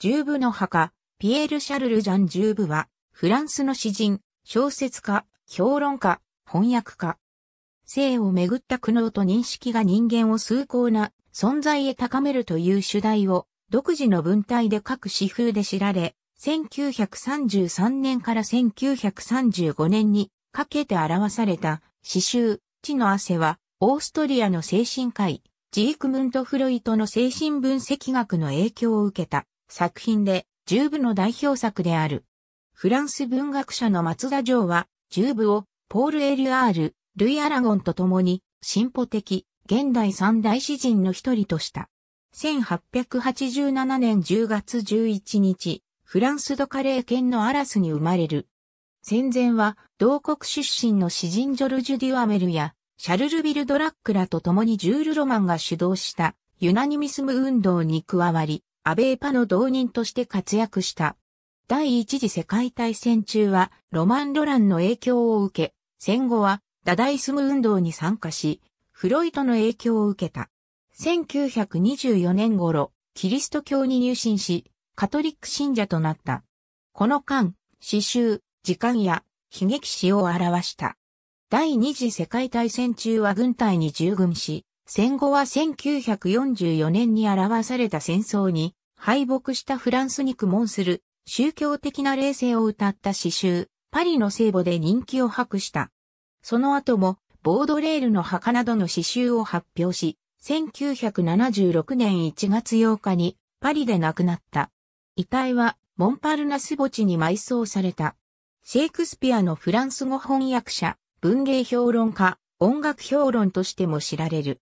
ジューブの墓、ピエール・シャルル・ジャン・ジューブは、フランスの詩人、小説家、評論家、翻訳家。性をめぐった苦悩と認識が人間を崇高な存在へ高めるという主題を、独自の文体で各詩風で知られ、1933年から1935年にかけて表された詩集、地の汗は、オーストリアの精神科医、ジークムント・フロイトの精神分析学の影響を受けた作品で十部の代表作である。フランス文学者の松田城は十部をポール・エリュアール、ルイ・アラゴンと共に進歩的現代三大詩人の一人とした。1887年10月11日、フランス・ド・カレー県のアラスに生まれる。戦前は同国出身の詩人ジョルジュ・デュアメルやシャルル・ビル・ドラックらと共にジュール・ロマンが主導したユナニミスム運動に加わり、アベーパの同人として活躍した。第一次世界大戦中はロマン・ロランの影響を受け、戦後はダダイスム運動に参加し、フロイトの影響を受けた。1924年頃、キリスト教に入信し、カトリック信者となった。この間、詩集、時間や悲劇詩を表した。第二次世界大戦中は軍隊に従軍し、戦後は1944年に表された戦争に敗北したフランスに苦悶する宗教的な冷静を歌った詩集、パリの聖母で人気を博した。その後も、ボードレールの墓などの詩集を発表し、1976年1月8日にパリで亡くなった。遺体はモンパルナス墓地に埋葬された。シェイクスピアのフランス語翻訳者、文芸評論家、音楽評論としても知られる。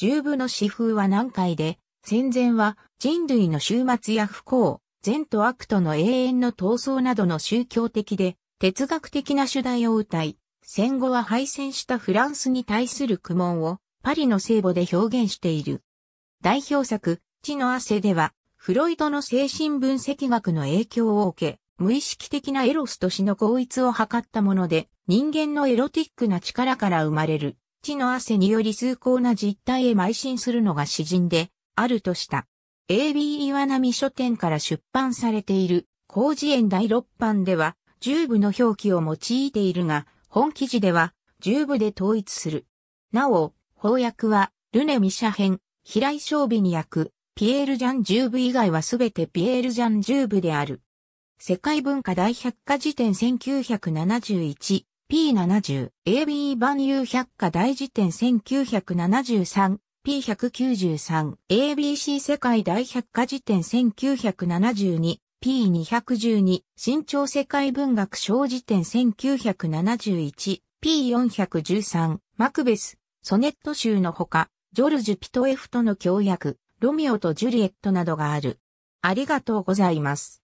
十部の詩風は難解で、戦前は人類の終末や不幸、善と悪との永遠の闘争などの宗教的で哲学的な主題を歌い、戦後は敗戦したフランスに対する苦悶をパリの聖母で表現している。代表作、地の汗では、フロイドの精神分析学の影響を受け、無意識的なエロスと死の合一を図ったもので、人間のエロティックな力から生まれる地の汗により崇高な実態へ邁進するのが詩人で、あるとした。AB 岩波書店から出版されている、工事園第六版では、十部の表記を用いているが、本記事では、十部で統一する。なお、翻訳は、ルネ・ミシャ編、平井正美に役、ピエール・ジャン十部以外はすべてピエール・ジャン十部である。世界文化大百科事典1971 P70、AB 版有百科大辞典1973、P193、ABC 世界大百科辞典1972、P212、新潮世界文学小辞典1971、P413、マクベス、ソネット集のほか、ジョルジュ・ピトエフとの協約、ロミオとジュリエットなどがある。ありがとうございます。